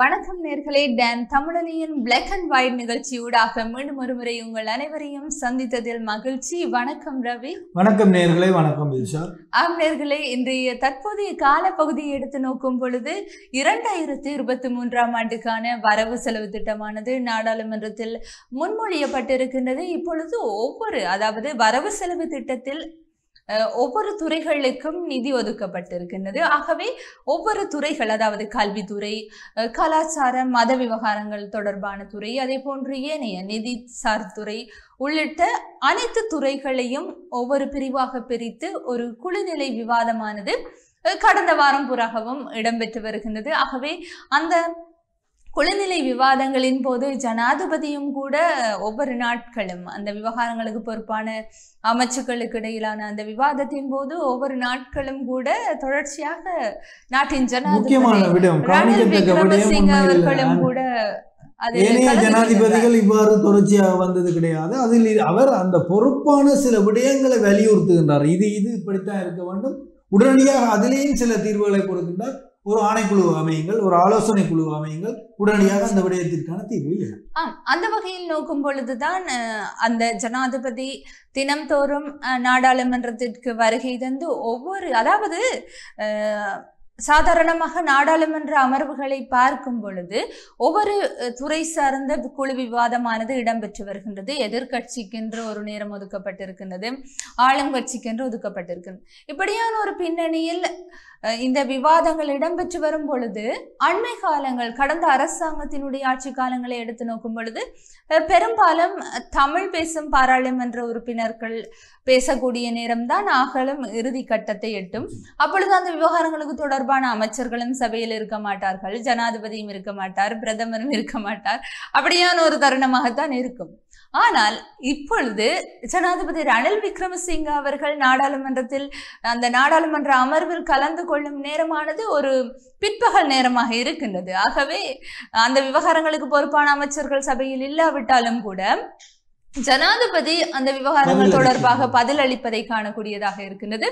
வணக்கம் நேர்களே டேன் தமிழனியின் பிளாக் அண்ட் ஒயிட் நிகழ்ச்சியூடாக மீண்டும் ஒருமுறை உங்கள் அனைவரையும் சந்தித்ததில் மகிழ்ச்சி வணக்கம் ரவி வணக்கம் நேர்களே வணக்கம் ஆம் நேர்களே இன்றைய தற்போதைய கால பகுதியை எடுத்து நோக்கும் பொழுது இரண்டாயிரத்தி இருபத்தி மூன்றாம் ஆண்டுக்கான வரவு செலவு திட்டமானது நாடாளுமன்றத்தில் முன்மொழியப்பட்டிருக்கின்றது இப்பொழுது ஒவ்வொரு அதாவது வரவு செலவு திட்டத்தில் ஒவ்வொரு துறைகளுக்கும் நிதி ஒதுக்கப்பட்டிருக்கின்றது ஆகவே ஒவ்வொரு துறைகள் அதாவது கல்வித்துறை கலாச்சாரம் மத விவகாரங்கள் தொடர்பான துறை அதே போன்று ஏனைய நிதி சார் துறை உள்ளிட்ட அனைத்து துறைகளையும் ஒவ்வொரு பிரிவாக பிரித்து ஒரு குழுநிலை விவாதமானது கடந்த வாரம் புறாகவும் இடம்பெற்று வருகின்றது ஆகவே அந்த குளநிலை விவாதங்களின் போது ஜனாதிபதியும் கூட ஒவ்வொரு நாட்களும் அந்த விவகாரங்களுக்கு பொறுப்பான அமைச்சுக்களுக்கு இடையிலான அந்த விவாதத்தின் போது ஒவ்வொரு நாட்களும் கூட தொடர்ச்சியாக நாட்டின் ஜனாதிபதி அவர்களும் கூட ஏனைய ஜனாதிபதிகள் இவ்வாறு தொடர்ச்சியாக வந்தது கிடையாது அதில் அவர் அந்த பொறுப்பான சில விடயங்களை வலியுறுத்துகின்றார் இது இது இப்படித்தான் இருக்க வேண்டும் உடனடியாக அதிலேயும் சில தீர்வுகளை கொடுக்கின்றார் ஒரு ஆணைக்குழு அமையுங்கள் ஒரு ஆலோசனை குழு அமையுங்கள் உடனடியாக அந்த விடயத்திற்கான தீர்வு அந்த வகையில் நோக்கும் பொழுதுதான் அந்த ஜனாதிபதி தினம்தோறும் நாடாளுமன்றத்திற்கு வருகை தந்து ஒவ்வொரு அதாவது சாதாரணமாக நாடாளுமன்ற அமர்வுகளை பார்க்கும் பொழுது ஒவ்வொரு துறை சார்ந்த குழு விவாதமானது இடம்பெற்று வருகின்றது எதிர்கட்சிக்கென்று ஒரு நேரம் ஒதுக்கப்பட்டிருக்கின்றது ஆளுங்கட்சிக்கென்று ஒதுக்கப்பட்டிருக்கின்றது இப்படியான ஒரு பின்னணியில் இந்த விவாதங்கள் இடம்பெற்று வரும் பொழுது அண்மை காலங்கள் கடந்த அரசாங்கத்தினுடைய ஆட்சி காலங்களை எடுத்து நோக்கும் பொழுது பெரும்பாலும் தமிழ் பேசும் பாராளுமன்ற உறுப்பினர்கள் பேசக்கூடிய நேரம்தான் ஆகலும் இறுதி கட்டத்தை எட்டும் அப்பொழுது அந்த விவகாரங்களுக்கு தொடர்பான அமைச்சர்களும் சபையில் இருக்க மாட்டார்கள் ஜனாதிபதியும் இருக்க மாட்டார் பிரதமரும் இருக்க மாட்டார் அப்படியான ஒரு தருணமாகத்தான் இருக்கும் ஆனால் இப்பொழுது ஜனாதிபதி ரணில் விக்ரமசிங்க அவர்கள் நாடாளுமன்றத்தில் அந்த நாடாளுமன்ற அமர்வில் கலந்து கொள்ளும் நேரமானது ஒரு பிற்பகல் நேரமாக இருக்கின்றது ஆகவே அந்த விவகாரங்களுக்கு பொறுப்பான அமைச்சர்கள் சபையில் இல்லாவிட்டாலும் கூட ஜனாதிபதி அந்த விவகாரங்கள் தொடர்பாக பதில் அளிப்பதை காணக்கூடியதாக இருக்கின்றது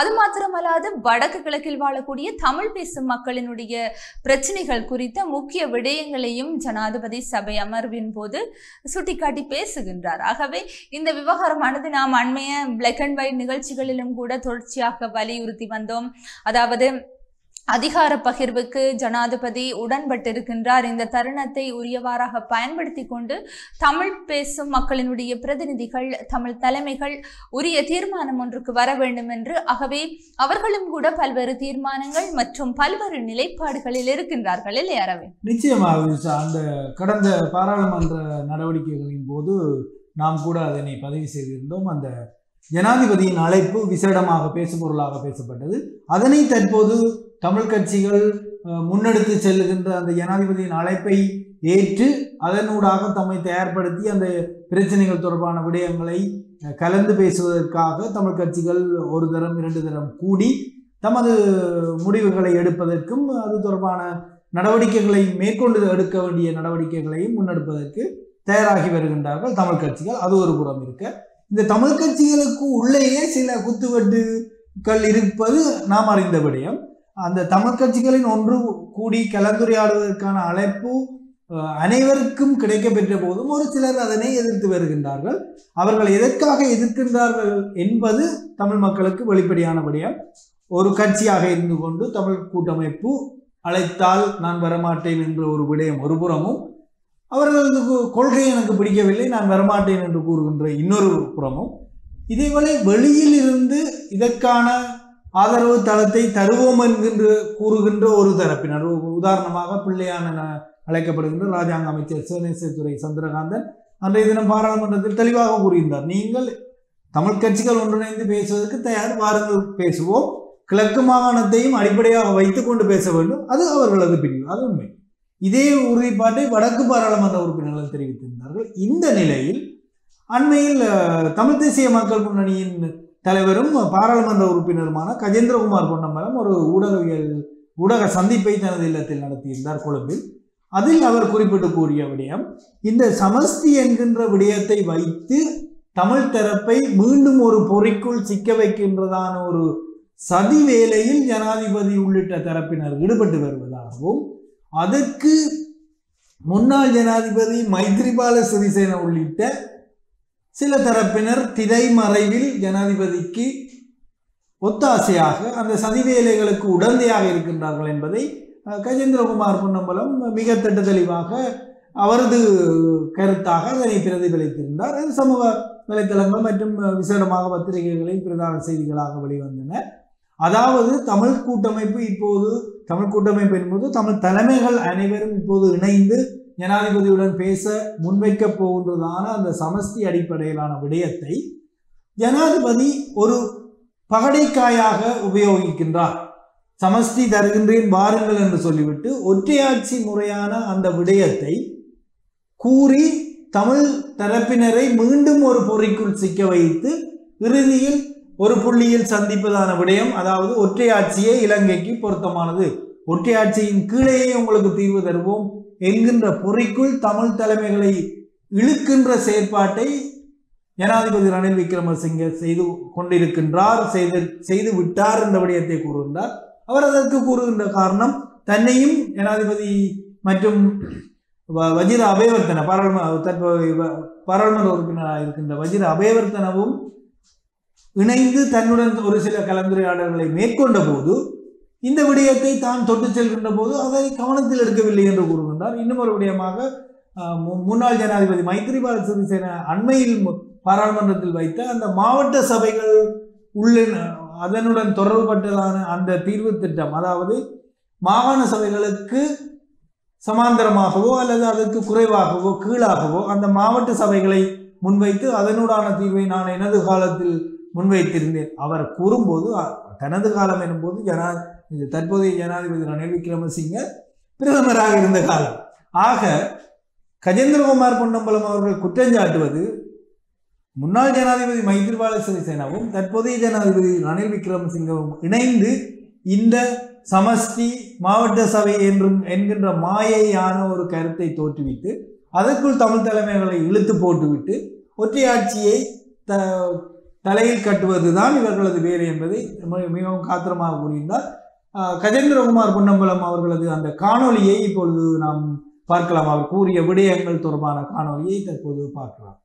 அது மாத்திரமல்லாது வடக்கு கிழக்கில் வாழக்கூடிய தமிழ் பேசும் மக்களினுடைய பிரச்சனைகள் குறித்த முக்கிய விடயங்களையும் ஜனாதிபதி சபை அமர்வின் போது சுட்டிக்காட்டி பேசுகின்றார் ஆகவே இந்த விவகாரமானது நாம் அண்மைய பிளாக் அண்ட் ஒயிட் நிகழ்ச்சிகளிலும் கூட தொடர்ச்சியாக வலியுறுத்தி வந்தோம் அதாவது அதிகார பகிர்வுக்கு ஜனாதிபதி உடன்பட்டிருக்கின்றார் இந்த தருணத்தை உரியவாறாக பயன்படுத்தி கொண்டு தமிழ் பேசும் மக்களினுடைய பிரதிநிதிகள் தமிழ் தலைமைகள் உரிய தீர்மானம் ஒன்றுக்கு வர வேண்டும் என்று ஆகவே அவர்களும் கூட பல்வேறு தீர்மானங்கள் மற்றும் பல்வேறு நிலைப்பாடுகளில் இருக்கின்றார்கள் இல்லையாரவே நிச்சயமாக அந்த கடந்த பாராளுமன்ற நடவடிக்கைகளின் போது நாம் கூட அதனை பதிவு செய்திருந்தோம் அந்த ஜனாதிபதியின் அழைப்பு விசேடமாக பேசுபொருளாக பேசப்பட்டது அதனை தற்போது தமிழ் கட்சிகள் முன்னெடுத்து செல்லுகின்ற அந்த ஜனாதிபதியின் அழைப்பை ஏற்று அதனூடாக தம்மை தயார்படுத்தி அந்த பிரச்சனைகள் தொடர்பான விடயங்களை கலந்து பேசுவதற்காக தமிழ் கட்சிகள் ஒரு தரம் இரண்டு தரம் கூடி தமது முடிவுகளை எடுப்பதற்கும் அது தொடர்பான நடவடிக்கைகளை மேற்கொண்டு எடுக்க வேண்டிய நடவடிக்கைகளையும் முன்னெடுப்பதற்கு தயாராகி வருகின்றார்கள் தமிழ் கட்சிகள் அது ஒரு புறம் இருக்க இந்த தமிழ் கட்சிகளுக்கு உள்ளேயே சில குத்துவெட்டுகள் இருப்பது நாம் அறிந்த விடயம் அந்த தமிழ் கட்சிகளின் ஒன்று கூடி கலந்துரையாடுவதற்கான அழைப்பு அனைவருக்கும் கிடைக்க பெற்ற போதும் ஒரு சிலர் அதனை எதிர்த்து வருகின்றார்கள் அவர்கள் எதற்காக எதிர்க்கின்றார்கள் என்பது தமிழ் மக்களுக்கு வெளிப்படையானபடியால் ஒரு கட்சியாக இருந்து கொண்டு தமிழ் கூட்டமைப்பு அழைத்தால் நான் வரமாட்டேன் என்ற ஒரு விடயம் ஒரு புறமும் அவர்களது கொள்கை எனக்கு பிடிக்கவில்லை நான் வரமாட்டேன் என்று கூறுகின்ற இன்னொரு புறமும் இதேபோல வெளியில் இருந்து இதற்கான ஆதரவு தளத்தை தருவோம் என்கின்ற கூறுகின்ற ஒரு தரப்பினர் உதாரணமாக பிள்ளையான அழைக்கப்படுகின்ற ராஜாங்க அமைச்சர் சேனேசத்துறை சந்திரகாந்தன் அன்றைய தினம் பாராளுமன்றத்தில் தெளிவாக கூறியிருந்தார் நீங்கள் தமிழ் கட்சிகள் ஒன்றிணைந்து பேசுவதற்கு தயார் வாருங்கள் பேசுவோம் கிழக்கு மாகாணத்தையும் அடிப்படையாக வைத்துக்கொண்டு பேச வேண்டும் அது அவர்களது பிரிவு அது உண்மை இதே உறுதிப்பாட்டை வடக்கு பாராளுமன்ற உறுப்பினர்கள் தெரிவித்திருந்தார்கள் இந்த நிலையில் அண்மையில் தமிழ் தேசிய மக்கள் முன்னணியின் தலைவரும் பாராளுமன்ற உறுப்பினருமான கஜேந்திரகுமார் பொன்னம்பலம் ஒரு ஊடகவியல் ஊடக சந்திப்பை தனது இல்லத்தில் நடத்தியிருந்தார் கொழும்பில் அதில் அவர் குறிப்பிட்டு கூறிய விடயம் இந்த சமஸ்தி என்கின்ற விடயத்தை வைத்து தமிழ் தரப்பை மீண்டும் ஒரு பொறிக்குள் சிக்க வைக்கின்றதான ஒரு சதி வேலையில் ஜனாதிபதி உள்ளிட்ட தரப்பினர் ஈடுபட்டு வருவதாகவும் அதற்கு முன்னாள் ஜனாதிபதி மைத்ரிபால சிறிசேன உள்ளிட்ட சில தரப்பினர் திரை மறைவில் ஜனாதிபதிக்கு ஒத்தாசையாக அந்த சதிவேலைகளுக்கு உடந்தையாக இருக்கின்றார்கள் என்பதை கஜேந்திரகுமார் பொன்னம்பலம் மிக திட்ட தெளிவாக அவரது கருத்தாக அதனை பிரதிபலித்திருந்தார் அது சமூக வலைத்தளங்கள் மற்றும் விசேடமாக பத்திரிகைகளில் பிரதான செய்திகளாக வெளிவந்தன அதாவது தமிழ் கூட்டமைப்பு இப்போது தமிழ் கூட்டமைப்பு என்பது தமிழ் தலைமைகள் அனைவரும் இப்போது இணைந்து ஜனாதிபதியுடன் பேச முன்வைக்க போகின்றதான அந்த சமஸ்தி அடிப்படையிலான விடயத்தை ஜனாதிபதி ஒரு பகடைக்காயாக உபயோகிக்கின்றார் சமஸ்தி தருகின்றேன் வாருங்கள் என்று சொல்லிவிட்டு ஒற்றையாட்சி முறையான அந்த விடயத்தை கூறி தமிழ் தரப்பினரை மீண்டும் ஒரு பொறிக்குள் சிக்க வைத்து இறுதியில் ஒரு புள்ளியில் சந்திப்பதான விடயம் அதாவது ஒற்றையாட்சியே இலங்கைக்கு பொருத்தமானது ஒற்றையாட்சியின் கீழேயே உங்களுக்கு தீர்வு தருவோம் என்கின்ற பொறிக்குள் தமிழ் தலைமைகளை இழுக்கின்ற செயற்பாட்டை ஜனாதிபதி ரணில் விக்ரமசிங்க செய்து கொண்டிருக்கின்றார் செய்து செய்து விட்டார் என்ற விடயத்தை கூறுகின்றார் அவர் அதற்கு கூறுகின்ற காரணம் தன்னையும் ஜனாதிபதி மற்றும் வஜிர அபயவர்த்தன பாராளுமன்ற பாராளுமன்ற உறுப்பினராக இருக்கின்ற வஜிர அபயவர்த்தனவும் இணைந்து தன்னுடன் ஒரு சில கலந்துரையாடல்களை மேற்கொண்ட போது இந்த விடயத்தை தான் தொட்டு செல்கின்ற போது அதை கவனத்தில் எடுக்கவில்லை என்று கூறுகின்றார் இன்னும் ஒரு விடயமாக முன்னாள் ஜனாதிபதி மைத்திரிபால சிறிசேன அண்மையில் பாராளுமன்றத்தில் வைத்த அந்த மாவட்ட சபைகள் உள்ள அதனுடன் தொடர்புபட்டதான அந்த தீர்வு திட்டம் அதாவது மாகாண சபைகளுக்கு சமாந்தரமாகவோ அல்லது அதற்கு குறைவாகவோ கீழாகவோ அந்த மாவட்ட சபைகளை முன்வைத்து அதனுடான தீர்வை நான் எனது காலத்தில் முன்வைத்திருந்தேன் அவர் கூறும்போது தனது காலம் எனும்போது ஜனா இந்த தற்போதைய ஜனாதிபதி ரணில் விக்ரமசிங்க பிரதமராக இருந்த காலம் ஆக கஜேந்திரகுமார் பொன்னம்பலம் அவர்கள் குற்றஞ்சாட்டுவது முன்னாள் ஜனாதிபதி மைத்ரிபால சிறிசேனாவும் தற்போதைய ஜனாதிபதி ரணில் விக்ரமசிங்கவும் இணைந்து இந்த சமஷ்டி மாவட்ட சபை என்றும் என்கின்ற மாயையான ஒரு கருத்தை தோற்றுவித்து அதற்குள் தமிழ் தலைமைகளை இழுத்து போட்டுவிட்டு ஒற்றையாட்சியை த தலையில் கட்டுவது தான் இவர்களது வேறு என்பதை மிகவும் காத்திரமாக கூறியிருந்தார் கஜேந்திரகுமார் பொன்னம்பலம் அவர்களது அந்த காணொலியை இப்பொழுது நாம் பார்க்கலாம் அவர் கூறிய விடயங்கள் தொடர்பான காணொலியை தற்போது பார்க்கலாம்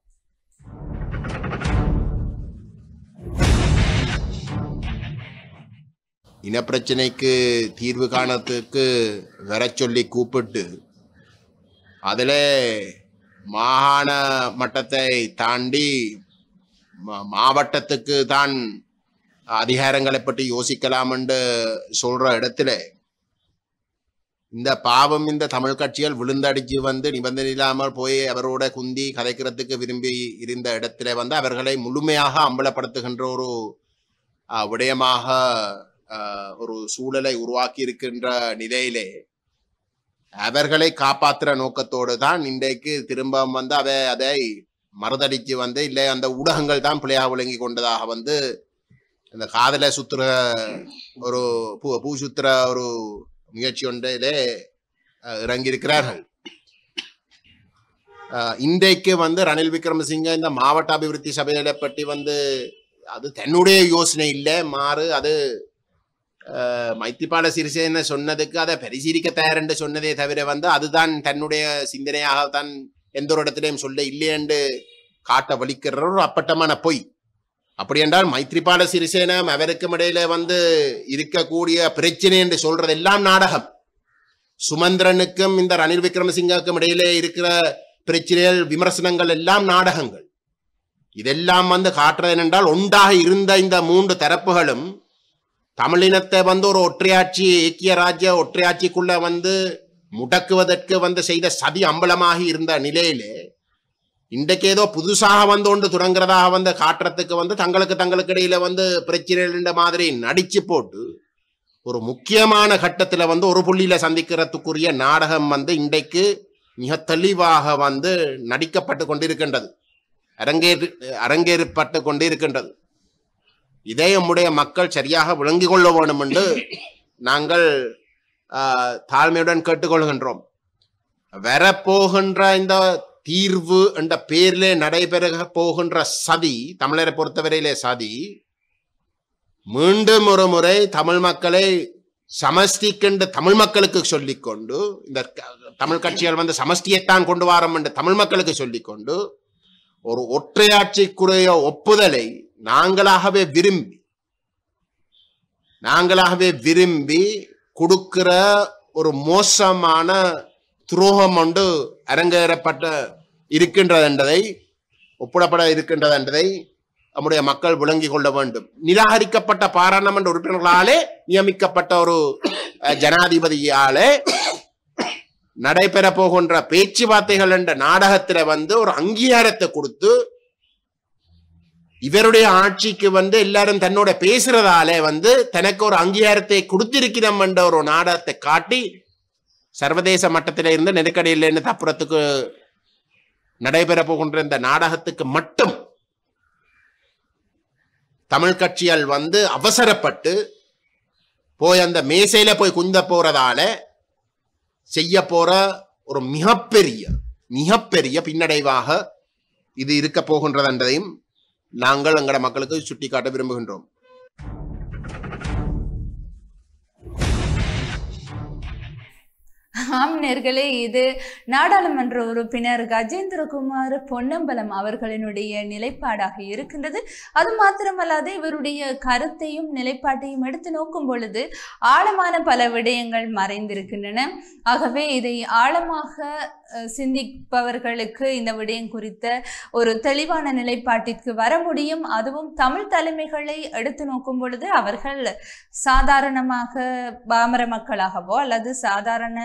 இனப்பிரச்சனைக்கு தீர்வு காணத்துக்கு வர சொல்லி கூப்பிட்டு அதில் மாகாண மட்டத்தை தாண்டி மாவட்டத்துக்கு தான் அதிகாரங்களை பற்றி யோசிக்கலாம் என்று சொல்ற இடத்துல இந்த பாவம் இந்த தமிழ் கட்சிகள் விழுந்தடிச்சு வந்து நிபந்தனை இல்லாமல் போய் அவரோட குந்தி கதைக்கிறதுக்கு விரும்பி இருந்த இடத்துல வந்து அவர்களை முழுமையாக அம்பலப்படுத்துகின்ற ஒரு விடயமாக ஒரு சூழலை உருவாக்கி இருக்கின்ற நிலையிலே அவர்களை காப்பாற்றுற நோக்கத்தோடு தான் இன்றைக்கு திரும்ப வந்து அவை அதை மறுதளிக்கு வந்து இல்லை அந்த ஊடகங்கள் தான் பிள்ளையாக விளங்கி கொண்டதாக வந்து இந்த காதல சுத்துற ஒரு பூ பூ சுத்துற ஒரு முயற்சி ஒன்றிலே இறங்கியிருக்கிறார்கள் இன்றைக்கு வந்து ரணில் விக்ரமசிங்க இந்த மாவட்ட அபிவிருத்தி சபையில பற்றி வந்து அது தன்னுடைய யோசனை இல்லை மாறு அது மைத்திபால சிறிசேன சொன்னதுக்கு அதை பரிசீலிக்க தயார் என்று சொன்னதே தவிர வந்து அதுதான் தன்னுடைய சிந்தனையாக தான் எந்த ஒரு இடத்திலையும் சொல்ல இல்லையென்று என்று காட்ட வலிக்கிற ஒரு அப்பட்டமான பொய் அப்படி என்றால் மைத்ரிபால சிறிசேனம் அவருக்கும் இடையில வந்து இருக்கக்கூடிய பிரச்சனை என்று சொல்றது எல்லாம் நாடகம் சுமந்திரனுக்கும் இந்த ரணில் விக்ரமசிங்கக்கும் இடையிலே இருக்கிற பிரச்சனைகள் விமர்சனங்கள் எல்லாம் நாடகங்கள் இதெல்லாம் வந்து காட்டுறது என்றால் ஒன்றாக இருந்த இந்த மூன்று தரப்புகளும் தமிழினத்தை வந்து ஒரு ஒற்றையாட்சி ஏக்கிய ராஜ்ய ஒற்றையாட்சிக்குள்ள வந்து முடக்குவதற்கு வந்து செய்த சதி அம்பலமாகி இருந்த நிலையிலே இன்றைக்கு ஏதோ புதுசாக வந்து ஒன்று தொடங்குறதாக வந்து காட்டுறதுக்கு வந்து தங்களுக்கு தங்களுக்கு இடையில வந்து பிரச்சனைன்ற மாதிரி நடிச்சு போட்டு ஒரு முக்கியமான கட்டத்தில் வந்து ஒரு புள்ளியில சந்திக்கிறதுக்குரிய நாடகம் வந்து இன்றைக்கு மிக தெளிவாக வந்து நடிக்கப்பட்டு கொண்டிருக்கின்றது அரங்கேறி அரங்கேறப்பட்டு கொண்டிருக்கின்றது இதே நம்முடைய மக்கள் சரியாக விளங்கி கொள்ள வேண்டும் என்று நாங்கள் தாழ்மையுடன் கேட்டுக்கொள்கின்றோம் வரப்போகின்ற இந்த தீர்வு என்ற பேரிலே நடைபெற போகின்ற சதி தமிழரை பொறுத்தவரையிலே சதி மீண்டும் ஒரு முறை தமிழ் மக்களை சமஸ்திக்கென்று தமிழ் மக்களுக்கு சொல்லிக்கொண்டு இந்த தமிழ் கட்சிகள் வந்து சமஸ்தியைத்தான் கொண்டு வாரம் என்று தமிழ் மக்களுக்கு சொல்லிக்கொண்டு ஒரு ஒற்றையாட்சிக்குரிய ஒப்புதலை நாங்களாகவே விரும்பி நாங்களாகவே விரும்பி கொடுக்கிற ஒரு மோசமான துரோகம் ஒன்று அரங்கேறப்பட்ட இருக்கின்றது என்பதை ஒப்பிடப்பட இருக்கின்றது என்பதை நம்முடைய மக்கள் விளங்கி கொள்ள வேண்டும் நிராகரிக்கப்பட்ட பாராளுமன்ற உறுப்பினர்களாலே நியமிக்கப்பட்ட ஒரு ஜனாதிபதியாலே நடைபெற போகின்ற பேச்சுவார்த்தைகள் என்ற நாடகத்தில் வந்து ஒரு அங்கீகாரத்தை கொடுத்து இவருடைய ஆட்சிக்கு வந்து எல்லாரும் தன்னோட பேசுறதாலே வந்து தனக்கு ஒரு அங்கீகாரத்தை கொடுத்திருக்கிறோம் என்ற ஒரு நாடகத்தை காட்டி சர்வதேச மட்டத்தில இருந்து நெருக்கடியில் இருந்து தப்புறத்துக்கு நடைபெற போகின்ற இந்த நாடகத்துக்கு மட்டும் தமிழ் கட்சியால் வந்து அவசரப்பட்டு போய் அந்த மேசையில போய் குந்த போறதால செய்ய போற ஒரு மிகப்பெரிய மிகப்பெரிய பின்னடைவாக இது இருக்க போகின்றதென்றதையும் நாங்கள் எங்களோட மக்களுக்கு சுட்டிக்காட்ட விரும்புகின்றோம் ஆம்நேர்களே இது நாடாளுமன்ற உறுப்பினர் கஜேந்திரகுமார் பொன்னம்பலம் அவர்களினுடைய நிலைப்பாடாக இருக்கின்றது அது மாத்திரமல்லாது இவருடைய கருத்தையும் நிலைப்பாட்டையும் எடுத்து நோக்கும் பொழுது ஆழமான பல விடயங்கள் மறைந்திருக்கின்றன ஆகவே இதை ஆழமாக சிந்திப்பவர்களுக்கு இந்த விடயம் குறித்த ஒரு தெளிவான நிலைப்பாட்டிற்கு வர முடியும் அதுவும் தமிழ் தலைமைகளை எடுத்து நோக்கும் பொழுது அவர்கள் சாதாரணமாக பாமர மக்களாகவோ அல்லது சாதாரண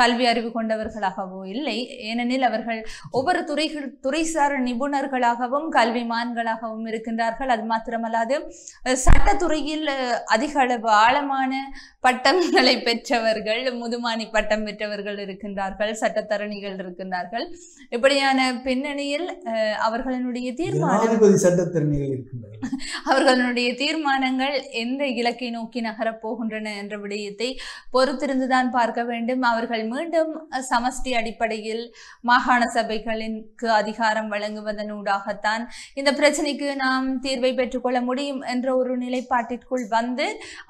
கல்வி அறிவு கொண்டவர்களாகவோ இல்லை ஏனெனில் அவர்கள் ஒவ்வொரு துறைகள் துறைசார நிபுணர்களாகவும் கல்விமான்களாகவும் இருக்கின்றார்கள் அது மாத்திரமல்லாது சட்டத்துறையில் அதிக அளவு ஆழமான பட்டங்களை பெற்றவர்கள் முதுமானி பட்டம் பெற்றவர்கள் இருக்கின்றார்கள் சட்டத்தரணிகள் இருக்கின்றார்கள் இப்படியான பின்னணியில் அவர்களுடைய தீர்மானம் அவர்களுடைய தீர்மானங்கள் எந்த இலக்கை நோக்கி நகரப் போகின்றன என்ற விடயத்தை பொறுத்திருந்துதான் பார்க்க வேண்டும் அவர்கள் அவர்கள் மீண்டும் சமஸ்டி அடிப்படையில் மாகாண சபைகளுக்கு அதிகாரம் வழங்குவதனூடாகத்தான் இந்த பிரச்சனைக்கு நாம் தீர்வை பெற்றுக்கொள்ள முடியும் என்ற ஒரு நிலைப்பாட்டிற்குள் வந்து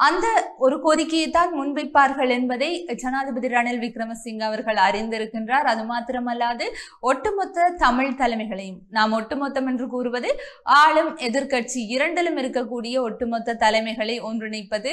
அந்த ஒரு கோரிக்கையை தான் முன்வைப்பார்கள் என்பதை ஜனாதிபதி ரணில் விக்ரமசிங்க அவர்கள் அறிந்திருக்கின்றார் அது மாத்திரமல்லாது ஒட்டுமொத்த தமிழ் தலைமைகளையும் நாம் ஒட்டுமொத்தம் என்று கூறுவது ஆளும் எதிர்கட்சி இரண்டிலும் இருக்கக்கூடிய ஒட்டுமொத்த தலைமைகளை ஒன்றிணைப்பது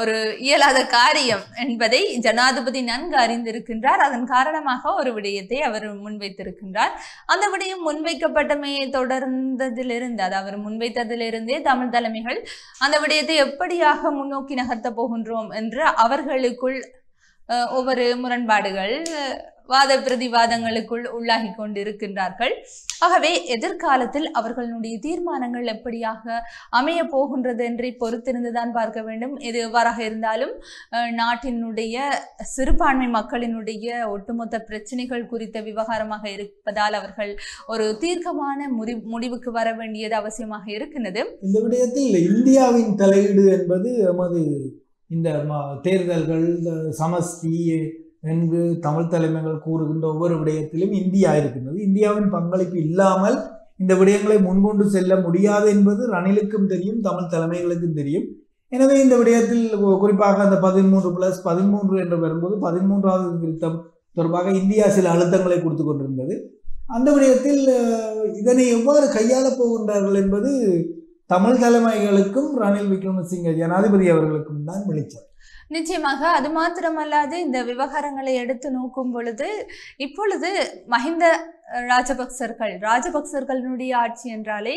ஒரு இயலாத காரியம் என்பதை ஜனாதிபதி நன்கு அறிந்திருக்கிறார் முன்வைத்திருக்கின்றார் அதன் காரணமாக ஒரு விடயத்தை அவர் முன்வைத்திருக்கின்றார் அந்த விடயம் முன்வைக்கப்பட்டமையை தொடர்ந்ததிலிருந்து அது அவர் முன்வைத்ததிலிருந்தே தமிழ் தலைமைகள் அந்த விடயத்தை எப்படியாக முன்னோக்கி நகர்த்த போகின்றோம் என்று அவர்களுக்குள் ஒவ்வொரு முரண்பாடுகள் வாத பிரதிவாதங்களுக்குள் உள்ளாகி கொண்டிருக்கின்றார்கள் ஆகவே எதிர்காலத்தில் அவர்களுடைய தீர்மானங்கள் எப்படியாக அமைய போகின்றது என்று பொறுத்திருந்துதான் பார்க்க வேண்டும் எது எவ்வாறாக இருந்தாலும் நாட்டினுடைய சிறுபான்மை மக்களினுடைய ஒட்டுமொத்த பிரச்சனைகள் குறித்த விவகாரமாக இருப்பதால் அவர்கள் ஒரு தீர்க்கமான முடி முடிவுக்கு வர வேண்டியது அவசியமாக இருக்கின்றது இந்த விடயத்தில் இந்தியாவின் தலையீடு என்பது எமது இந்த தேர்தல்கள் சமஸ்தி என்று தமிழ் தலைமைகள் கூறுகின்ற ஒவ்வொரு விடயத்திலும் இந்தியா இருக்கின்றது இந்தியாவின் பங்களிப்பு இல்லாமல் இந்த விடயங்களை முன்கொண்டு செல்ல முடியாது என்பது ரணிலுக்கும் தெரியும் தமிழ் தலைமைகளுக்கும் தெரியும் எனவே இந்த விடயத்தில் குறிப்பாக அந்த பதிமூன்று பிளஸ் பதிமூன்று என்று வரும்போது பதிமூன்றாவது திருத்தம் தொடர்பாக இந்தியா சில அழுத்தங்களை கொடுத்து கொண்டிருந்தது அந்த விடயத்தில் இதனை எவ்வாறு கையாளப் போகின்றார்கள் என்பது தமிழ் தலைமைகளுக்கும் ரணில் விக்ரமசிங்க ஜனாதிபதி அவர்களுக்கும் தான் வெளிச்சம் நிச்சயமாக அது மாத்திரமல்லாது இந்த விவகாரங்களை எடுத்து நோக்கும் பொழுது இப்பொழுது மஹிந்த ராஜபக்சர்கள் ராஜபக்சர்களுடைய ஆட்சி என்றாலே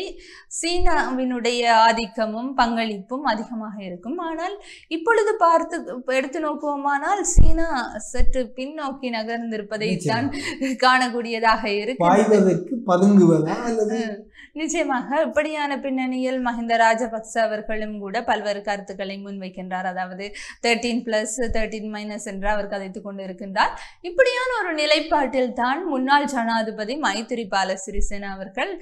சீனாவினுடைய ஆதிக்கமும் பங்களிப்பும் அதிகமாக இருக்கும் ஆனால் இப்பொழுது பார்த்து எடுத்து நோக்குவோமானால் சீனா சற்று பின்னோக்கி நகர்ந்திருப்பதை தான் காணக்கூடியதாக இருக்கு நிச்சயமாக இப்படியான பின்னணியில் மஹிந்த ராஜபக்ச அவர்களும் கூட பல்வேறு கருத்துக்களை முன்வைக்கின்றார் அதாவது தேர்ட்டீன் பிளஸ் தேர்ட்டீன் மைனஸ் என்று அவர் கதைத்துக் கொண்டு இருக்கின்றார் இப்படியான ஒரு நிலைப்பாட்டில் தான் முன்னாள் ஜனாதிபதி ஜனாதிபதி பால சிறிசேன அவர்கள்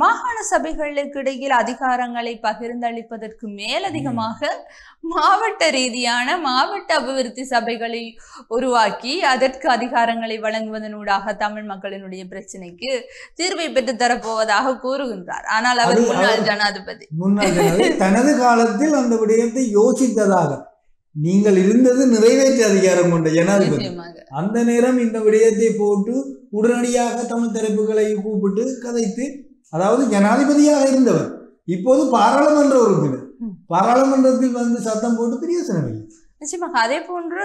மாகாண சபைகளுக்கு இடையில் அதிகாரங்களை பகிர்ந்தளிப்பதற்கு மேலதிகமாக மாவட்ட ரீதியான மாவட்ட அபிவிருத்தி சபைகளை உருவாக்கி அதற்கு அதிகாரங்களை வழங்குவதனூடாக தமிழ் மக்களினுடைய பிரச்சனைக்கு தீர்வை பெற்று தரப்போவதாக கூறுகின்றார் ஆனால் அவர் முன்னாள் ஜனாதிபதி தனது காலத்தில் அந்த விடயத்தை யோசித்ததாக நீங்கள் இருந்தது நிறைவேற்று அதிகாரம் கொண்ட ஜனாதிபதி அந்த நேரம் இந்த விடயத்தை போட்டு உடனடியாக தமிழ் தரப்புகளை கூப்பிட்டு கதைத்து அதாவது ஜனாதிபதியாக இருந்தவர் இப்போது பாராளுமன்ற உறுப்பினர் பாராளுமன்றத்தில் வந்து சத்தம் போட்டு பிரியோசனம் இல்லை நிச்சயமாக அதே போன்று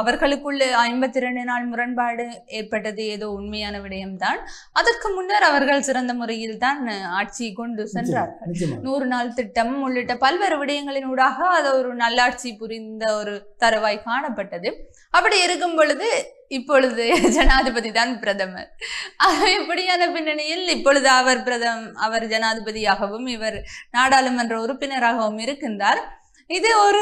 அவர்களுக்குள்ள ஐம்பத்தி இரண்டு நாள் முரண்பாடு ஏற்பட்டது ஏதோ உண்மையான விடயம்தான் அதற்கு முன்னர் அவர்கள் சிறந்த முறையில் தான் ஆட்சியை கொண்டு சென்றார்கள் நூறு நாள் திட்டம் உள்ளிட்ட பல்வேறு விடயங்களின் ஊடாக அது ஒரு நல்லாட்சி புரிந்த ஒரு தருவாய் காணப்பட்டது அப்படி இருக்கும் பொழுது இப்பொழுது ஜனாதிபதி தான் பிரதமர் இப்படியான பின்னணியில் இப்பொழுது அவர் பிரதம் அவர் ஜனாதிபதியாகவும் இவர் நாடாளுமன்ற உறுப்பினராகவும் இருக்கின்றார் இது ஒரு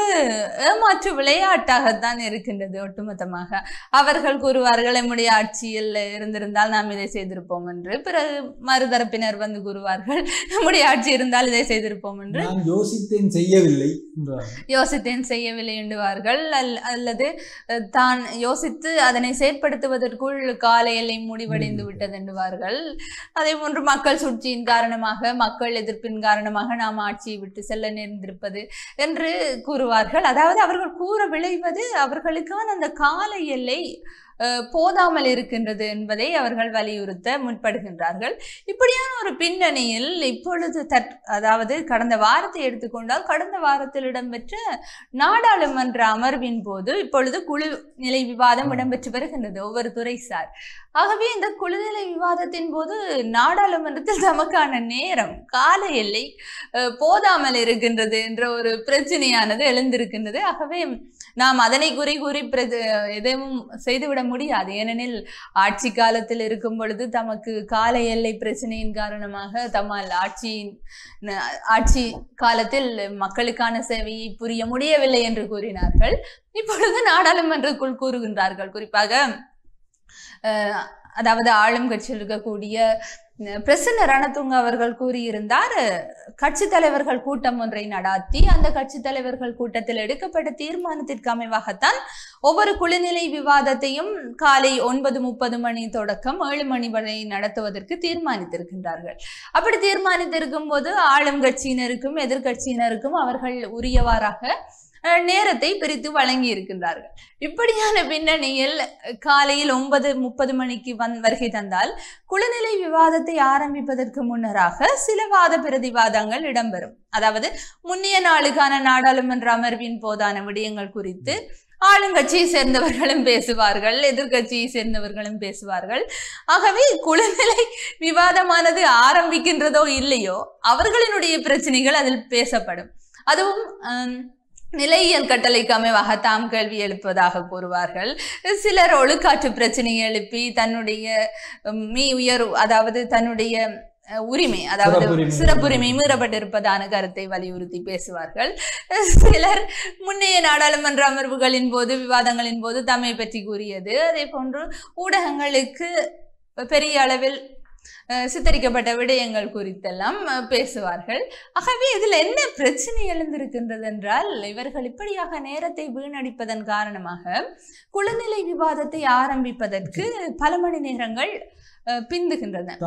ஏமாற்று விளையாட்டாகத்தான் இருக்கின்றது ஒட்டுமொத்தமாக அவர்கள் கூறுவார்கள் நம்முடைய ஆட்சியில் இருந்திருந்தால் நாம் இதை செய்திருப்போம் என்று பிறகு மறுதரப்பினர் வந்து கூறுவார்கள் நம்முடைய ஆட்சி இருந்தால் இதை செய்திருப்போம் என்று யோசித்தேன் செய்யவில்லை யோசித்தேன் செய்யவில்லை என்றுவார்கள் அல்லது தான் யோசித்து அதனை செயற்படுத்துவதற்குள் கால எல்லை முடிவடைந்து விட்டது என்றுவார்கள் அதே போன்று மக்கள் சூழ்ச்சியின் காரணமாக மக்கள் எதிர்ப்பின் காரணமாக நாம் ஆட்சியை விட்டு செல்ல நேர்ந்திருப்பது என்று கூறுவார்கள் அதாவது அவர்கள் கூற விளைவது அவர்களுக்கான அந்த கால எல்லை போதாமல் இருக்கின்றது என்பதை அவர்கள் வலியுறுத்த முற்படுகின்றார்கள் இப்படியான ஒரு பின்னணியில் இப்பொழுது தற் அதாவது கடந்த வாரத்தை எடுத்துக்கொண்டால் கடந்த வாரத்தில் இடம்பெற்ற நாடாளுமன்ற அமர்வின் போது இப்பொழுது குழு நிலை விவாதம் இடம்பெற்று வருகின்றது ஒவ்வொரு துறை சார் ஆகவே இந்த குழுநிலை விவாதத்தின் போது நாடாளுமன்றத்தில் தமக்கான நேரம் கால எல்லை போதாமல் இருக்கின்றது என்ற ஒரு பிரச்சனையானது எழுந்திருக்கின்றது ஆகவே நாம் அதனை குறை கூறி பிரது செய்துவிட முடியாது ஏனெனில் ஆட்சி காலத்தில் இருக்கும் பொழுது தமக்கு கால எல்லை பிரச்சனையின் காரணமாக தம்மால் ஆட்சியின் ஆட்சி காலத்தில் மக்களுக்கான சேவையை புரிய முடியவில்லை என்று கூறினார்கள் இப்பொழுது நாடாளுமன்றக்குள் கூறுகின்றார்கள் குறிப்பாக அதாவது ஆளும் கட்சியில் இருக்கக்கூடிய பிரசன்ன ரணதுங்க அவர்கள் கூறியிருந்தார் கட்சி தலைவர்கள் கூட்டம் ஒன்றை நடாத்தி அந்த கட்சி தலைவர்கள் கூட்டத்தில் எடுக்கப்பட்ட தீர்மானத்திற்கு அமைவாகத்தான் ஒவ்வொரு குழுநிலை விவாதத்தையும் காலை ஒன்பது முப்பது மணி தொடக்கம் ஏழு மணி வரை நடத்துவதற்கு தீர்மானித்திருக்கின்றார்கள் அப்படி தீர்மானித்திருக்கும் போது ஆளும் கட்சியினருக்கும் எதிர்கட்சியினருக்கும் அவர்கள் உரியவாறாக நேரத்தை பிரித்து வழங்கி இருக்கின்றார்கள் இப்படியான பின்னணியில் காலையில் ஒன்பது முப்பது மணிக்கு வந் வருகை தந்தால் குளநிலை விவாதத்தை ஆரம்பிப்பதற்கு முன்னராக சில வாத பிரதிவாதங்கள் இடம்பெறும் அதாவது முன்னிய நாளுக்கான நாடாளுமன்ற அமர்வின் போதான விடயங்கள் குறித்து ஆளுங்கட்சியை சேர்ந்தவர்களும் பேசுவார்கள் எதிர்கட்சியை சேர்ந்தவர்களும் பேசுவார்கள் ஆகவே குளநிலை விவாதமானது ஆரம்பிக்கின்றதோ இல்லையோ அவர்களினுடைய பிரச்சனைகள் அதில் பேசப்படும் அதுவும் நிலையியல் கட்டளைக்கு அமைவாக தாம் கேள்வி எழுப்புவதாக கூறுவார்கள் சிலர் ஒழுக்காற்று பிரச்சனையை எழுப்பி தன்னுடைய மீ உயர் அதாவது தன்னுடைய உரிமை அதாவது சிறப்புரிமை மீறப்பட்டிருப்பதான கருத்தை வலியுறுத்தி பேசுவார்கள் சிலர் முன்னைய நாடாளுமன்ற அமர்வுகளின் போது விவாதங்களின் போது தம்மை பற்றி கூறியது அதே போன்று ஊடகங்களுக்கு பெரிய அளவில் சித்தரிக்கப்பட்ட விடயங்கள் குறித்தெல்லாம் பேசுவார்கள் ஆகவே இதில் என்ன பிரச்சனை எழுந்திருக்கின்றது என்றால் இவர்கள் இப்படியாக நேரத்தை வீணடிப்பதன் காரணமாக குளநிலை விவாதத்தை ஆரம்பிப்பதற்கு பல மணி நேரங்கள் பிந்துகின்றன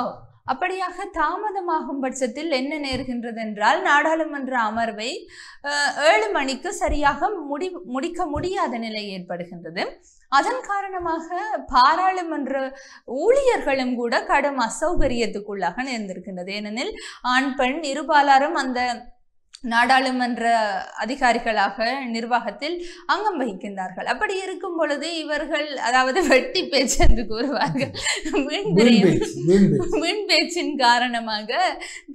ஓ அப்படியாக தாமதமாகும் பட்சத்தில் என்ன நேர்கின்றது என்றால் நாடாளுமன்ற அமர்வை ஏழு மணிக்கு சரியாக முடி முடிக்க முடியாத நிலை ஏற்படுகின்றது அதன் காரணமாக பாராளுமன்ற ஊழியர்களும் கூட கடும் அசௌகரியத்துக்குள்ளாக நேர்ந்திருக்கின்றது ஏனெனில் ஆண் பெண் இருபாலாரும் அந்த நாடாளுமன்ற அதிகாரிகளாக நிர்வாகத்தில் அங்கம் வகிக்கின்றார்கள் அப்படி இருக்கும் பொழுது இவர்கள் அதாவது வெட்டி பேச்சு என்று கூறுவார்கள் மின் பேச்சின் காரணமாக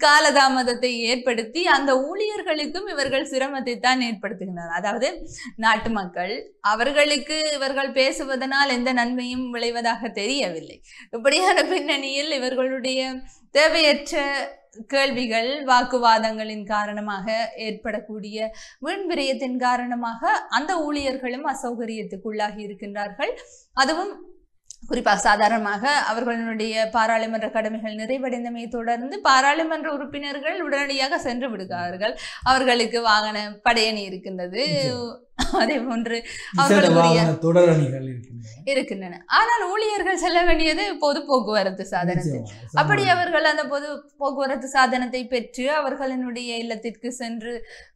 காலதாமதத்தை ஏற்படுத்தி அந்த ஊழியர்களுக்கும் இவர்கள் சிரமத்தை தான் ஏற்படுத்துகின்றனர் அதாவது நாட்டு மக்கள் அவர்களுக்கு இவர்கள் பேசுவதனால் எந்த நன்மையும் விளைவதாக தெரியவில்லை இப்படியான பின்னணியில் இவர்களுடைய தேவையற்ற கேள்விகள் வாக்குவாதங்களின் காரணமாக ஏற்படக்கூடிய வீண்விரயத்தின் காரணமாக அந்த ஊழியர்களும் அசௌகரியத்துக்குள்ளாகி இருக்கின்றார்கள் அதுவும் குறிப்பாக சாதாரணமாக அவர்களுடைய பாராளுமன்ற கடமைகள் நிறைவடைந்தமையை தொடர்ந்து பாராளுமன்ற உறுப்பினர்கள் உடனடியாக சென்று விடுகிறார்கள் அவர்களுக்கு வாகன படையணி இருக்கின்றது அதே போன்று இருக்கின்றன ஆனால் ஊழியர்கள் செல்ல வேண்டியது பொது போக்குவரத்து சாதனத்தில் அப்படி அவர்கள் அந்த பொது போக்குவரத்து சாதனத்தை பெற்று அவர்களினுடைய இல்லத்திற்கு சென்று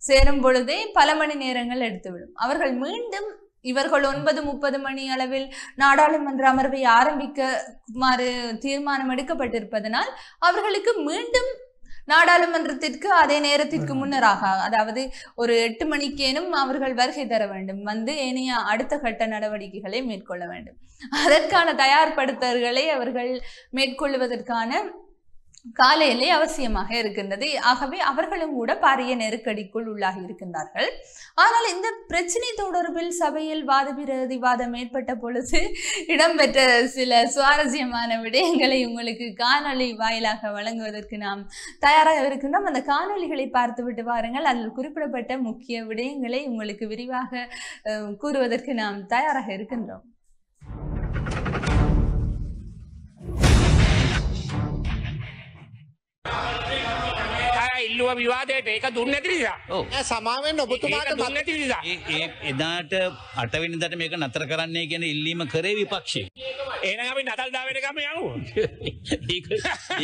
சேரும் பொழுதே பல மணி நேரங்கள் எடுத்துவிடும் அவர்கள் மீண்டும் இவர்கள் ஒன்பது முப்பது மணி அளவில் நாடாளுமன்ற அமர்வை ஆரம்பிக்குமாறு தீர்மானம் எடுக்கப்பட்டிருப்பதனால் அவர்களுக்கு மீண்டும் நாடாளுமன்றத்திற்கு அதே நேரத்திற்கு முன்னராக அதாவது ஒரு எட்டு மணிக்கேனும் அவர்கள் வருகை தர வேண்டும் வந்து ஏனைய அடுத்த கட்ட நடவடிக்கைகளை மேற்கொள்ள வேண்டும் அதற்கான தயார்படுத்தல்களை அவர்கள் மேற்கொள்வதற்கான காலையிலே அவசியமாக இருக்கின்றது ஆகவே அவர்களும் கூட பாரிய நெருக்கடிக்குள் உள்ளாகி இருக்கின்றார்கள் ஆனால் இந்த பிரச்சினை தொடர்பில் சபையில் வாத விவாதம் ஏற்பட்ட பொழுது இடம்பெற்ற சில சுவாரஸ்யமான விடயங்களை உங்களுக்கு காணொலி வாயிலாக வழங்குவதற்கு நாம் தயாராக இருக்கின்றோம் அந்த காணொலிகளை பார்த்துவிட்டு பாருங்கள் அதில் குறிப்பிடப்பட்ட முக்கிய விடயங்களை உங்களுக்கு விரிவாக கூறுவதற்கு நாம் தயாராக இருக்கின்றோம் ඉල්ලුව විවාදයට ඒක දුන්න ඇති නිසා සමාවෙන් ඔබතුමාට දුන්න ඇති නිසා එදාට අටවෙනි දට මේක නතර කරන්නේ ගැන ඉල්ලීම කරේ විපක්ෂය ඒන අපි නතල් දාවෙනකම යනු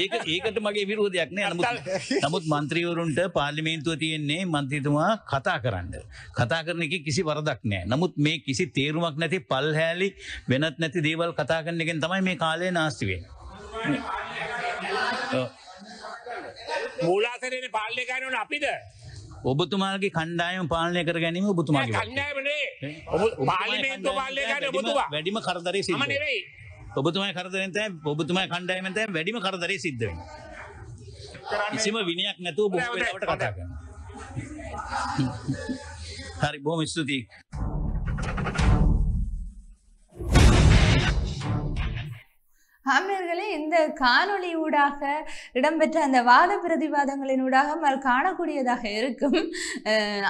ඒක ඒකට මගේ විරෝධයක් නෑ නමුත් මන්ත්‍රීවරුන්ට පාර්ලිමේන්තුව තියෙන්නේ මන්ත්‍රීතුමා කතා කරන්න කතා කරන එක කිසි වරදක් නෑ නමුත් මේ කිසි තේරුමක් නැති පල් හැලි වෙනත් නැති දේවල් කතා කරන එකෙන් තමයි මේ කාලය නාස්තිවේ. මූලාසරයන පාලනය කරනවන අපිද. ඔබතුමාගේ කණ්ඩායම පාලනය කර ගැනීම ඔබතුමාගේ කණ්ඩායමනේ පාලිමේන්තු පාලනය කරන ඔබතුමා වැඩිම කරදරේ සිද්ධ වෙයි. ඔබතුමා කරදරෙන් තමයි ඔබතුමා කණ්ඩායමෙන් තමයි වැඩිම කරදරේ සිද්ධ වෙන්නේ. කිසිම විනයක් නැතුව බොහෝ වෙලාවට කතා කරනවා. හරි බොහොම ස්තුතියි. ஆமியர்களே இந்த காணொளி ஊடாக இடம்பெற்ற அந்த வாத பிரதிவாதங்களின் ஊடாக காணக்கூடியதாக இருக்கும்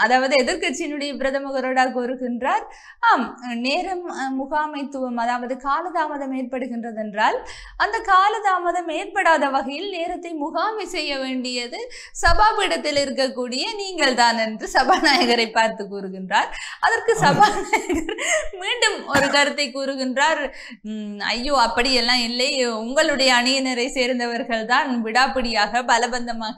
அதாவது எதிர்கட்சியினுடைய பிரதமர்களோட கூறுகின்றார் ஆம் நேரம் முகாமைத்துவம் அதாவது காலதாமதம் ஏற்படுகின்றது என்றால் அந்த காலதாமதம் ஏற்படாத வகையில் நேரத்தை முகாமை செய்ய வேண்டியது சபாபீடத்தில் இருக்கக்கூடிய நீங்கள் தான் என்று சபாநாயகரை பார்த்து கூறுகின்றார் அதற்கு சபாநாயகர் மீண்டும் ஒரு கருத்தை கூறுகின்றார் ஐயோ அப்படியெல்லாம் இல்லை இல்லை உங்களுடைய அணியினரை சேர்ந்தவர்கள் தான் விடாப்பிடியாக பலபந்தமாக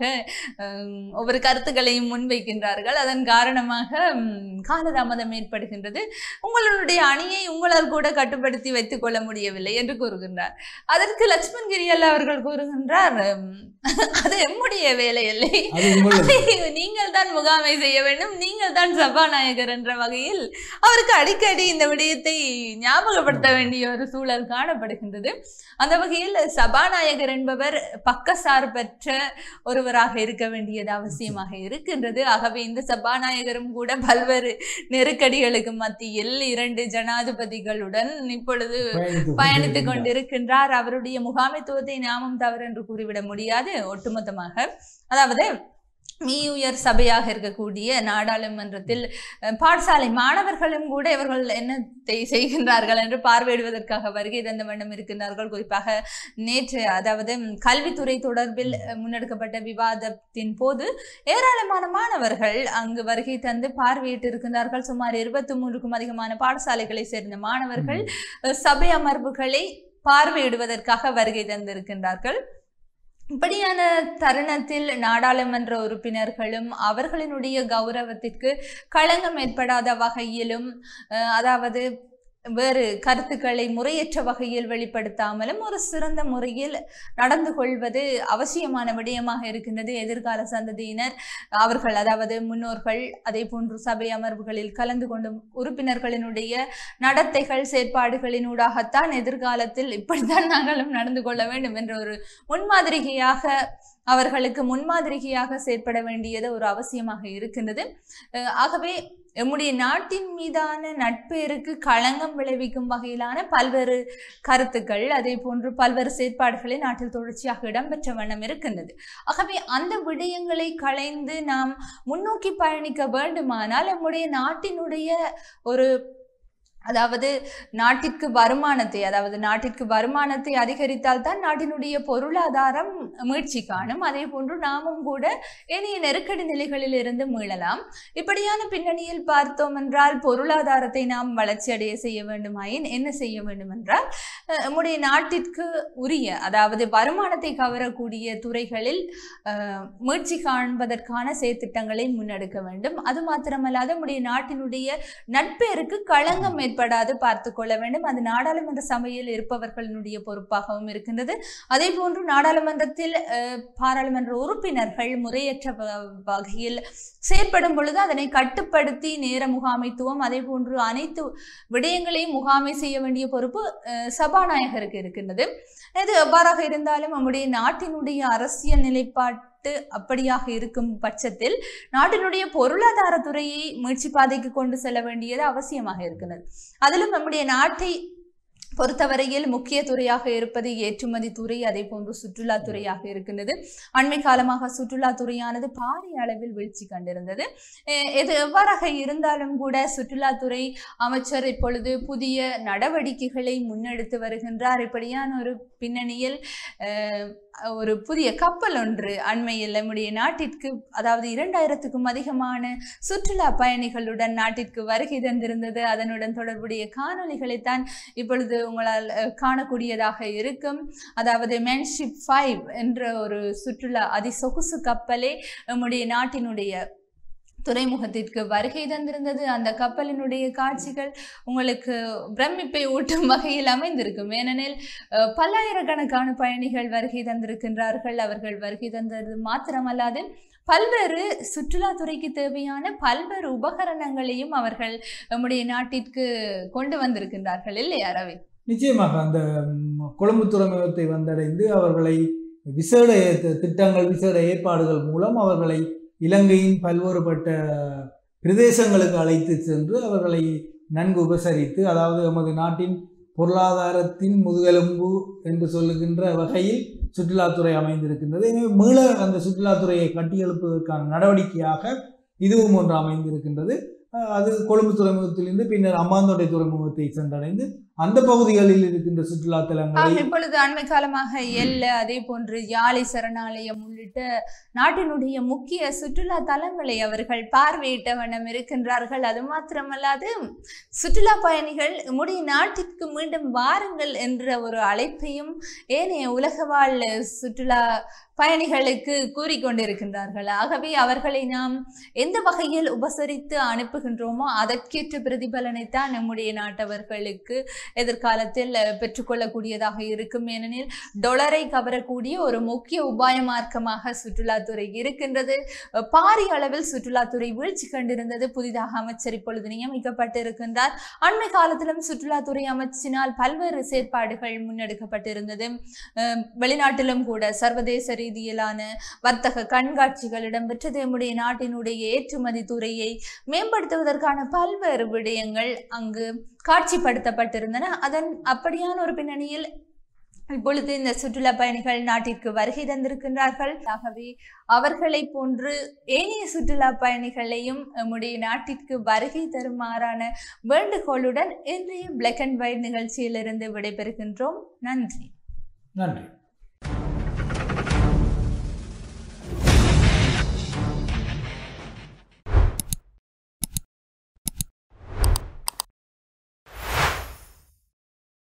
ஒவ்வொரு கருத்துக்களையும் முன்வைக்கின்றார்கள் அதன் காரணமாக காலதாமதம் ஏற்படுகின்றது உங்களுடைய அணியை உங்களால் கூட கட்டுப்படுத்தி வைத்துக் கொள்ள முடியவில்லை என்று கூறுகின்றார் அதற்கு லக்ஷ்மண் கிரியல்லா அவர்கள் கூறுகின்றார் அது எம்முடைய வேலை இல்லை நீங்கள் தான் முகாமை செய்ய வேண்டும் நீங்கள் தான் சபாநாயகர் என்ற வகையில் அவருக்கு அடிக்கடி இந்த விடயத்தை ஞாபகப்படுத்த வேண்டிய ஒரு சூழல் காணப்படுகின்றது அந்த வகையில் சபாநாயகர் என்பவர் சார்பற்ற ஒருவராக இருக்க வேண்டியது அவசியமாக இருக்கின்றது ஆகவே இந்த சபாநாயகரும் கூட பல்வேறு நெருக்கடிகளுக்கு மத்தியில் இரண்டு ஜனாதிபதிகளுடன் இப்பொழுது பயணித்துக் கொண்டிருக்கின்றார் அவருடைய முகாமைத்துவத்தை நாமும் தவறு என்று கூறிவிட முடியாது ஒட்டுமொத்தமாக அதாவது மீயுயர் சபையாக இருக்கக்கூடிய நாடாளுமன்றத்தில் பாடசாலை மாணவர்களும் கூட இவர்கள் என்ன செய்கின்றார்கள் என்று பார்வையிடுவதற்காக வருகை தந்த வண்ணம் இருக்கின்றார்கள் குறிப்பாக நேற்று அதாவது கல்வித்துறை தொடர்பில் முன்னெடுக்கப்பட்ட விவாதத்தின் போது ஏராளமான மாணவர்கள் அங்கு வருகை தந்து பார்வையிட்டு இருக்கின்றார்கள் சுமார் இருபத்தி மூன்றுக்கும் அதிகமான பாடசாலைகளை சேர்ந்த மாணவர்கள் சபை அமர்வுகளை பார்வையிடுவதற்காக வருகை தந்திருக்கின்றார்கள் இப்படியான தருணத்தில் நாடாளுமன்ற உறுப்பினர்களும் அவர்களினுடைய கௌரவத்திற்கு களங்கம் ஏற்படாத வகையிலும் அதாவது வேறு கருத்துக்களை முறையற்ற வகையில் வெளிப்படுத்தாமலும் ஒரு சிறந்த முறையில் நடந்து கொள்வது அவசியமான விடயமாக இருக்கின்றது எதிர்கால சந்ததியினர் அவர்கள் அதாவது முன்னோர்கள் அதே போன்று சபை அமர்வுகளில் கலந்து கொண்டும் உறுப்பினர்களினுடைய நடத்தைகள் செயற்பாடுகளினூடாகத்தான் எதிர்காலத்தில் இப்படித்தான் நாங்களும் நடந்து கொள்ள வேண்டும் என்ற ஒரு முன்மாதிரிகையாக அவர்களுக்கு முன்மாதிரிகையாக செயற்பட வேண்டியது ஒரு அவசியமாக இருக்கின்றது ஆகவே நம்முடைய நாட்டின் மீதான நட்பேருக்கு களங்கம் விளைவிக்கும் வகையிலான பல்வேறு கருத்துக்கள் அதே போன்று பல்வேறு செயற்பாடுகளை நாட்டில் தொடர்ச்சியாக இடம்பெற்ற வண்ணம் இருக்கின்றது ஆகவே அந்த விடயங்களை களைந்து நாம் முன்னோக்கி பயணிக்க வேண்டுமானால் நம்முடைய நாட்டினுடைய ஒரு அதாவது நாட்டிற்கு வருமானத்தை அதாவது நாட்டிற்கு வருமானத்தை அதிகரித்தால் தான் நாட்டினுடைய பொருளாதாரம் மீழ்ச்சி காணும் அதே போன்று நாமும் கூட இனிய நெருக்கடி நிலைகளில் இருந்து மீளலாம் இப்படியான பின்னணியில் பார்த்தோம் என்றால் பொருளாதாரத்தை நாம் வளர்ச்சி அடைய செய்ய வேண்டுமாயின் என்ன செய்ய வேண்டும் என்றால் நம்முடைய நாட்டிற்கு உரிய அதாவது வருமானத்தை கவரக்கூடிய துறைகளில் மீழ்ச்சி காண்பதற்கான செயற்திட்டங்களை முன்னெடுக்க வேண்டும் அது மாத்திரமல்லாத நம்முடைய நாட்டினுடைய நட்பேருக்கு களங்கம் பிடிபடாது பார்த்து கொள்ள வேண்டும் அது நாடாளுமன்ற சபையில் இருப்பவர்களுடைய பொறுப்பாகவும் இருக்கின்றது அதே போன்று நாடாளுமன்றத்தில் பாராளுமன்ற உறுப்பினர்கள் முறையற்ற வகையில் செயற்படும் பொழுது அதனை கட்டுப்படுத்தி நேர முகாமைத்துவம் அதே போன்று அனைத்து விடயங்களையும் முகாமை செய்ய வேண்டிய பொறுப்பு சபாநாயகருக்கு இருக்கின்றது இது எவ்வாறாக இருந்தாலும் நம்முடைய நாட்டினுடைய அரசியல் நிலைப்பாட்டு எட்டு அப்படியாக இருக்கும் பட்சத்தில் நாட்டினுடைய பொருளாதார துறையை முயற்சி பாதைக்கு கொண்டு செல்ல வேண்டியது அவசியமாக இருக்கிறது அதிலும் நம்முடைய நாட்டை பொறுத்தவரையில் முக்கிய துறையாக இருப்பது ஏற்றுமதி துறை அதே போன்று சுற்றுலா துறையாக இருக்கின்றது அண்மை காலமாக சுற்றுலா துறையானது பாரிய அளவில் வீழ்ச்சி கண்டிருந்தது இது எவ்வாறாக இருந்தாலும் கூட சுற்றுலாத்துறை அமைச்சர் இப்பொழுது புதிய நடவடிக்கைகளை முன்னெடுத்து வருகின்றார் இப்படியான ஒரு பின்னணியில் ஒரு புதிய கப்பல் ஒன்று அண்மையில் நம்முடைய நாட்டிற்கு அதாவது இரண்டாயிரத்துக்கும் அதிகமான சுற்றுலா பயணிகளுடன் நாட்டிற்கு வருகை தந்திருந்தது அதனுடன் தொடர்புடைய காணொலிகளைத்தான் தான் இப்பொழுது உங்களால் காணக்கூடியதாக இருக்கும் அதாவது மென்ஷிப் ஃபைவ் என்ற ஒரு சுற்றுலா அதிசொகுசு கப்பலே நம்முடைய நாட்டினுடைய துறைமுகத்திற்கு வருகை தந்திருந்தது அந்த கப்பலினுடைய காட்சிகள் உங்களுக்கு பிரமிப்பை ஊட்டும் வகையில் அமைந்திருக்கும் ஏனெனில் பல்லாயிரக்கணக்கான பயணிகள் வருகை தந்திருக்கின்றார்கள் அவர்கள் வருகை தந்தது மாத்திரமல்லாது பல்வேறு சுற்றுலாத்துறைக்கு தேவையான பல்வேறு உபகரணங்களையும் அவர்கள் நம்முடைய நாட்டிற்கு கொண்டு வந்திருக்கின்றார்கள் இல்லையா ரவி நிச்சயமாக அந்த கொழும்பு துறைமுகத்தை வந்தடைந்து அவர்களை விசேட திட்டங்கள் விசேட ஏற்பாடுகள் மூலம் அவர்களை இலங்கையின் பல்வேறுபட்ட பிரதேசங்களுக்கு அழைத்து சென்று அவர்களை நன்கு உபசரித்து அதாவது நமது நாட்டின் பொருளாதாரத்தின் முதுகெலும்பு என்று சொல்லுகின்ற வகையில் சுற்றுலாத்துறை அமைந்திருக்கின்றது எனவே மீள அந்த சுற்றுலாத்துறையை கட்டியெழுப்பதற்கான நடவடிக்கையாக இதுவும் ஒன்று அமைந்திருக்கின்றது அது கொழும்பு துறைமுகத்திலிருந்து பின்னர் அம்மாந்தோட்டை துறைமுகத்தை சென்றடைந்து அந்த பகுதிகளில் இருக்கின்ற சுற்றுலா தலங்கள் இப்பொழுது அண்மை காலமாக எல்ல அதே போன்று யாழை சரணாலயம் உள்ளிட்ட நாட்டினுடைய முக்கிய சுற்றுலா தலங்களை அவர்கள் பார்வையிட்ட வண்ணம் இருக்கின்றார்கள் அது மாத்திரமல்லாது சுற்றுலா பயணிகள் முடிய நாட்டிற்கு மீண்டும் வாருங்கள் என்ற ஒரு அழைப்பையும் ஏனைய உலக வாழ் சுற்றுலா பயணிகளுக்கு கூறிக்கொண்டிருக்கின்றார்கள் ஆகவே அவர்களை நாம் எந்த வகையில் உபசரித்து அனுப்புகின்றோமோ அதற்கேற்ற பிரதிபலனைத்தான் நம்முடைய நாட்டவர்களுக்கு எதிர்காலத்தில் பெற்றுக்கொள்ளக்கூடியதாக இருக்கும் ஏனெனில் டொலரை கவரக்கூடிய ஒரு முக்கிய உபாய மார்க்கமாக சுற்றுலாத்துறை இருக்கின்றது பாரிய அளவில் சுற்றுலாத்துறை வீழ்ச்சி கண்டிருந்தது புதிதாக அமைச்சர் இப்பொழுது நியமிக்கப்பட்டிருக்கின்றார் அண்மை காலத்திலும் சுற்றுலாத்துறை அமைச்சினால் பல்வேறு செயற்பாடுகள் முன்னெடுக்கப்பட்டிருந்தது வெளிநாட்டிலும் கூட சர்வதேச ரீதியிலான வர்த்தக கண்காட்சிகள் இடம்பெற்றது நம்முடைய நாட்டினுடைய ஏற்றுமதி துறையை மேம்படுத்துவதற்கான பல்வேறு விடயங்கள் அங்கு காட்சிப்படுத்தப்பட்டிருந்தன அதன் அப்படியான ஒரு பின்னணியில் இப்பொழுது இந்த சுற்றுலா பயணிகள் நாட்டிற்கு வருகை தந்திருக்கின்றார்கள் ஆகவே அவர்களை போன்று ஏனைய சுற்றுலா பயணிகளையும் நம்முடைய நாட்டிற்கு வருகை தருமாறான வேண்டுகோளுடன் இன்றைய பிளாக் அண்ட் ஒயிட் நிகழ்ச்சியிலிருந்து விடைபெறுகின்றோம் நன்றி நன்றி